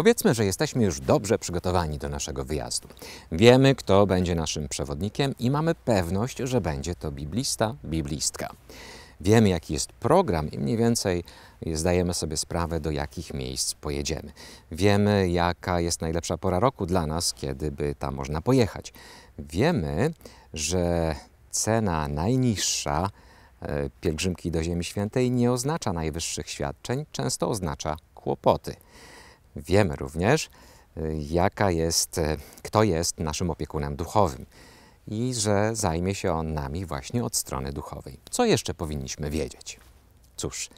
Powiedzmy, że jesteśmy już dobrze przygotowani do naszego wyjazdu. Wiemy, kto będzie naszym przewodnikiem i mamy pewność, że będzie to biblista, biblistka. Wiemy, jaki jest program i mniej więcej zdajemy sobie sprawę, do jakich miejsc pojedziemy. Wiemy, jaka jest najlepsza pora roku dla nas, kiedy by tam można pojechać. Wiemy, że cena najniższa e, pielgrzymki do Ziemi Świętej nie oznacza najwyższych świadczeń, często oznacza kłopoty. Wiemy również, y, jaka jest, y, kto jest naszym opiekunem duchowym i że zajmie się on nami właśnie od strony duchowej. Co jeszcze powinniśmy wiedzieć? Cóż,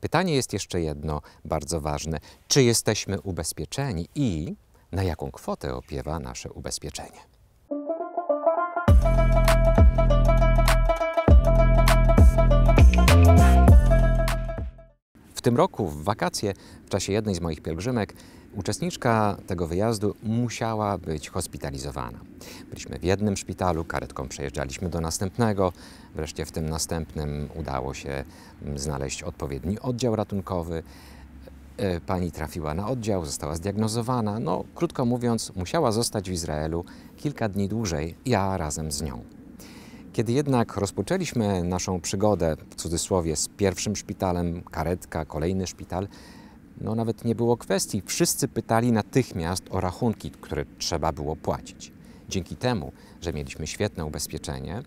pytanie jest jeszcze jedno bardzo ważne: czy jesteśmy ubezpieczeni i na jaką kwotę opiewa nasze ubezpieczenie? tym roku, w wakacje, w czasie jednej z moich pielgrzymek, uczestniczka tego wyjazdu musiała być hospitalizowana. Byliśmy w jednym szpitalu, karetką przejeżdżaliśmy do następnego, wreszcie w tym następnym udało się mm, znaleźć odpowiedni oddział ratunkowy. E, pani trafiła na oddział, została zdiagnozowana. No, krótko mówiąc, musiała zostać w Izraelu kilka dni dłużej, ja razem z nią. Kiedy jednak rozpoczęliśmy naszą przygodę, w cudzysłowie, z pierwszym szpitalem, karetka, kolejny szpital, no nawet nie było kwestii. Wszyscy pytali natychmiast o rachunki, które trzeba było płacić. Dzięki temu, że mieliśmy świetne ubezpieczenie,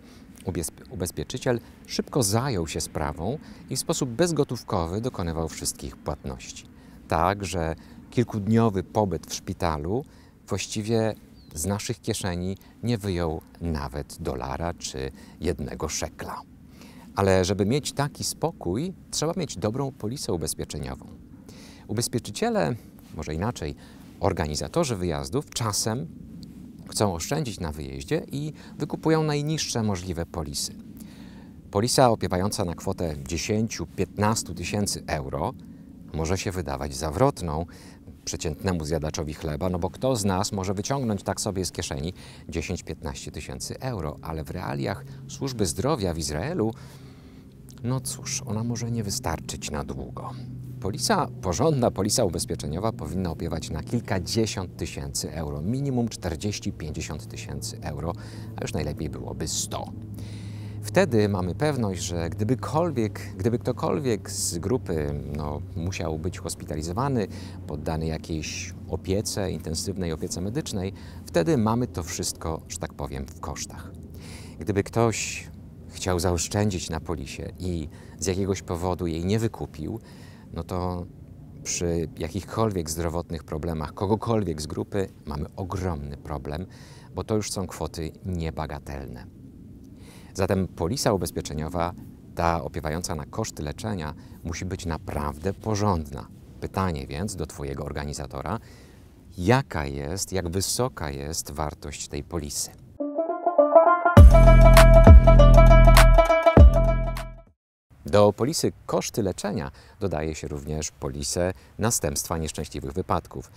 ubezpieczyciel szybko zajął się sprawą i w sposób bezgotówkowy dokonywał wszystkich płatności. Tak, że kilkudniowy pobyt w szpitalu właściwie z naszych kieszeni nie wyjął nawet dolara czy jednego szekla. Ale żeby mieć taki spokój, trzeba mieć dobrą polisę ubezpieczeniową. Ubezpieczyciele, może inaczej, organizatorzy wyjazdów czasem chcą oszczędzić na wyjeździe i wykupują najniższe możliwe polisy. Polisa opiewająca na kwotę 10-15 tysięcy euro może się wydawać zawrotną, przeciętnemu zjadaczowi chleba, no bo kto z nas może wyciągnąć tak sobie z kieszeni 10-15 tysięcy euro, ale w realiach służby zdrowia w Izraelu, no cóż, ona może nie wystarczyć na długo. Polisa, porządna polisa ubezpieczeniowa powinna opiewać na kilkadziesiąt tysięcy euro, minimum 40-50 tysięcy euro, a już najlepiej byłoby 100. Wtedy mamy pewność, że gdybykolwiek, gdyby ktokolwiek z grupy no, musiał być hospitalizowany, poddany jakiejś opiece, intensywnej opiece medycznej, wtedy mamy to wszystko, że tak powiem, w kosztach. Gdyby ktoś chciał zaoszczędzić na polisie i z jakiegoś powodu jej nie wykupił, no to przy jakichkolwiek zdrowotnych problemach kogokolwiek z grupy mamy ogromny problem, bo to już są kwoty niebagatelne. Zatem polisa ubezpieczeniowa, ta opiewająca na koszty leczenia, musi być naprawdę porządna. Pytanie więc do Twojego organizatora, jaka jest, jak wysoka jest wartość tej polisy. Do polisy koszty leczenia dodaje się również polisę następstwa nieszczęśliwych wypadków.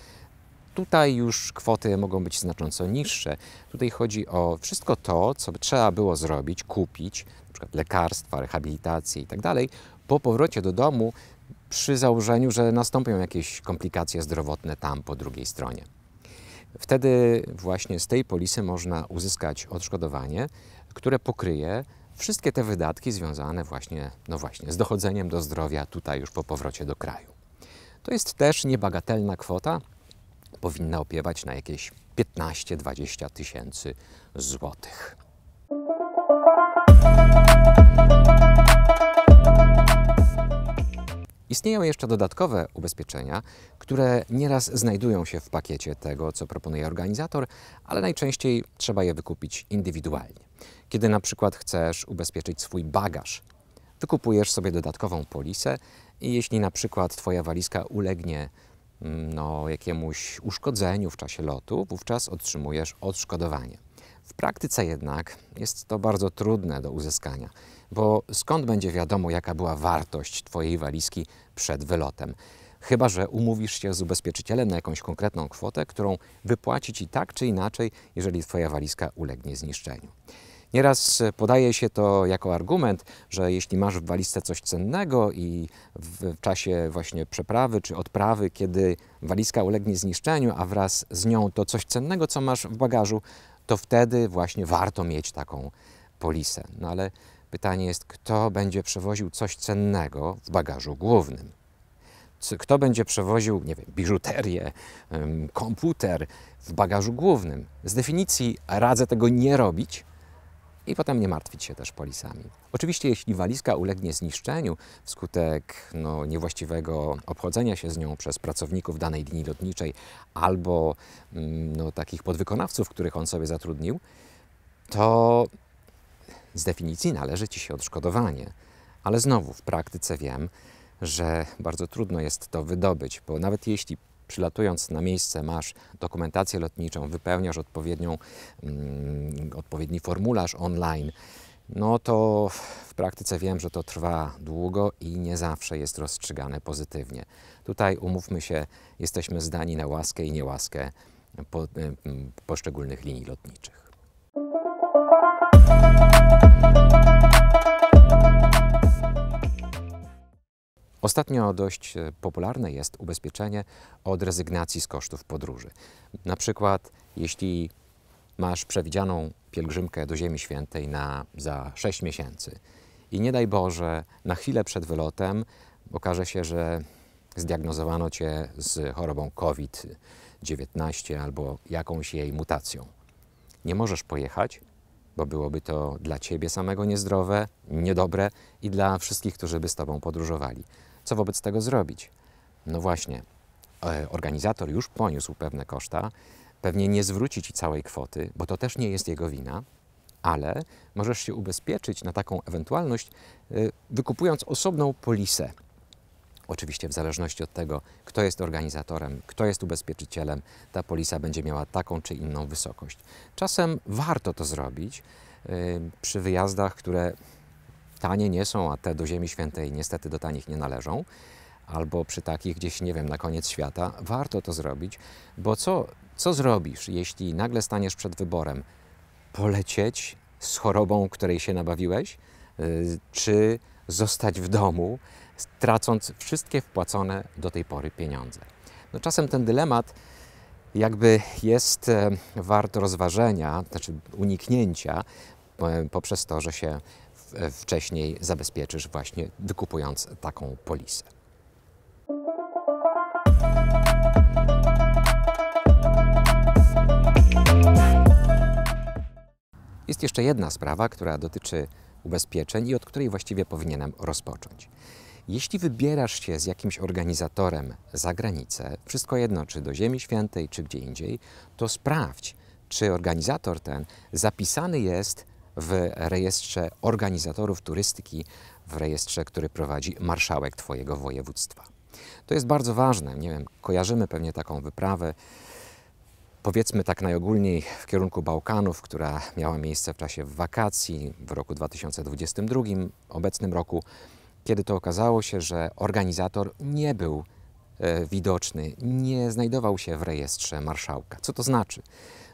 Tutaj już kwoty mogą być znacząco niższe. Tutaj chodzi o wszystko to, co trzeba było zrobić, kupić, na przykład lekarstwa, rehabilitację itd. Tak po powrocie do domu przy założeniu, że nastąpią jakieś komplikacje zdrowotne tam po drugiej stronie. Wtedy właśnie z tej polisy można uzyskać odszkodowanie, które pokryje wszystkie te wydatki związane właśnie, no właśnie z dochodzeniem do zdrowia tutaj już po powrocie do kraju. To jest też niebagatelna kwota, powinna opiewać na jakieś 15-20 tysięcy złotych. Istnieją jeszcze dodatkowe ubezpieczenia, które nieraz znajdują się w pakiecie tego, co proponuje organizator, ale najczęściej trzeba je wykupić indywidualnie. Kiedy na przykład chcesz ubezpieczyć swój bagaż, wykupujesz sobie dodatkową polisę i jeśli na przykład Twoja walizka ulegnie no, jakiemuś uszkodzeniu w czasie lotu, wówczas otrzymujesz odszkodowanie. W praktyce jednak jest to bardzo trudne do uzyskania, bo skąd będzie wiadomo, jaka była wartość Twojej walizki przed wylotem? Chyba, że umówisz się z ubezpieczycielem na jakąś konkretną kwotę, którą wypłaci Ci tak czy inaczej, jeżeli Twoja walizka ulegnie zniszczeniu. Nieraz e, podaje się to jako argument, że jeśli masz w walizce coś cennego i w czasie właśnie przeprawy czy odprawy, kiedy walizka ulegnie zniszczeniu, a wraz z nią to coś cennego, co masz w bagażu, to wtedy właśnie warto mieć taką polisę. No ale pytanie jest, kto będzie przewoził coś cennego w bagażu głównym? Kto będzie przewoził, nie wiem, biżuterię, komputer w bagażu głównym? Z definicji radzę tego nie robić, i potem nie martwić się też polisami. Oczywiście jeśli walizka ulegnie zniszczeniu wskutek no, niewłaściwego obchodzenia się z nią przez pracowników danej linii lotniczej albo mm, no, takich podwykonawców, których on sobie zatrudnił, to z definicji należy ci się odszkodowanie. Ale znowu w praktyce wiem, że bardzo trudno jest to wydobyć, bo nawet jeśli przylatując na miejsce masz dokumentację lotniczą, wypełniasz odpowiednią, mm, odpowiedni formularz online, no to w praktyce wiem, że to trwa długo i nie zawsze jest rozstrzygane pozytywnie. Tutaj umówmy się, jesteśmy zdani na łaskę i niełaskę po, y, mm, poszczególnych linii lotniczych. Ostatnio dość e, popularne jest ubezpieczenie od rezygnacji z kosztów podróży. Na przykład, jeśli masz przewidzianą pielgrzymkę do Ziemi Świętej na, za 6 miesięcy i nie daj Boże, na chwilę przed wylotem okaże się, że zdiagnozowano cię z chorobą COVID-19 albo jakąś jej mutacją. Nie możesz pojechać, bo byłoby to dla ciebie samego niezdrowe, niedobre i dla wszystkich, którzy by z tobą podróżowali. Co wobec tego zrobić? No właśnie, e, organizator już poniósł pewne koszta, pewnie nie zwróci ci całej kwoty, bo to też nie jest jego wina, ale możesz się ubezpieczyć na taką ewentualność, e, wykupując osobną polisę. Oczywiście w zależności od tego, kto jest organizatorem, kto jest ubezpieczycielem, ta polisa będzie miała taką czy inną wysokość. Czasem warto to zrobić e, przy wyjazdach, które tanie nie są, a te do Ziemi Świętej niestety do tanich nie należą, albo przy takich gdzieś, nie wiem, na koniec świata, warto to zrobić, bo co, co zrobisz, jeśli nagle staniesz przed wyborem polecieć z chorobą, której się nabawiłeś, y, czy zostać w domu, tracąc wszystkie wpłacone do tej pory pieniądze. No czasem ten dylemat jakby jest e, wart rozważenia, znaczy uniknięcia e, poprzez to, że się E, wcześniej zabezpieczysz właśnie wykupując taką polisę. Jest jeszcze jedna sprawa, która dotyczy ubezpieczeń i od której właściwie powinienem rozpocząć. Jeśli wybierasz się z jakimś organizatorem za granicę, wszystko jedno czy do Ziemi Świętej, czy gdzie indziej, to sprawdź, czy organizator ten zapisany jest w rejestrze organizatorów turystyki, w rejestrze, który prowadzi marszałek Twojego województwa. To jest bardzo ważne. Nie wiem, kojarzymy pewnie taką wyprawę, powiedzmy tak najogólniej w kierunku Bałkanów, która miała miejsce w czasie wakacji w roku 2022, obecnym roku, kiedy to okazało się, że organizator nie był e, widoczny, nie znajdował się w rejestrze marszałka. Co to znaczy?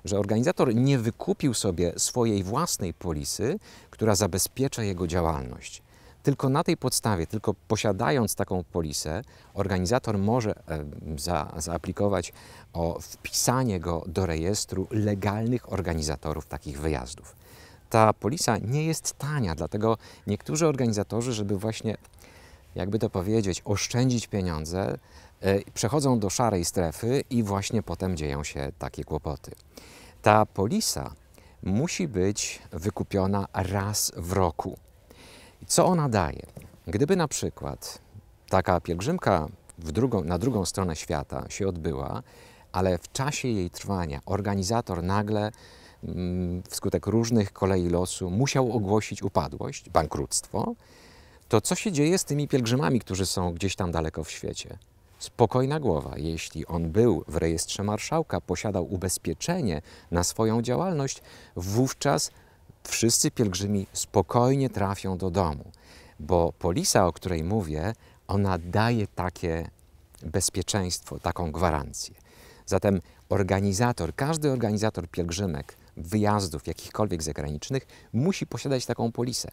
że organizator nie wykupił sobie swojej własnej polisy, która zabezpiecza jego działalność. Tylko na tej podstawie, tylko posiadając taką polisę, organizator może e, za, zaaplikować o wpisanie go do rejestru legalnych organizatorów takich wyjazdów. Ta polisa nie jest tania, dlatego niektórzy organizatorzy, żeby właśnie, jakby to powiedzieć, oszczędzić pieniądze, e, przechodzą do szarej strefy i właśnie potem dzieją się takie kłopoty. Ta polisa musi być wykupiona raz w roku. Co ona daje? Gdyby na przykład taka pielgrzymka drugą, na drugą stronę świata się odbyła, ale w czasie jej trwania organizator nagle mm, wskutek różnych kolei losu musiał ogłosić upadłość, bankructwo, to co się dzieje z tymi pielgrzymami, którzy są gdzieś tam daleko w świecie? Spokojna głowa, jeśli on był w rejestrze marszałka, posiadał ubezpieczenie na swoją działalność, wówczas wszyscy pielgrzymi spokojnie trafią do domu, bo polisa, o której mówię, ona daje takie bezpieczeństwo, taką gwarancję. Zatem organizator, każdy organizator pielgrzymek, wyjazdów jakichkolwiek zagranicznych, musi posiadać taką polisę.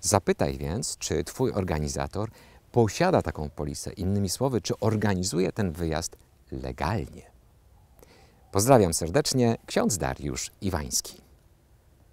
Zapytaj więc, czy twój organizator posiada taką polisę, innymi słowy, czy organizuje ten wyjazd legalnie. Pozdrawiam serdecznie, ksiądz Dariusz Iwański.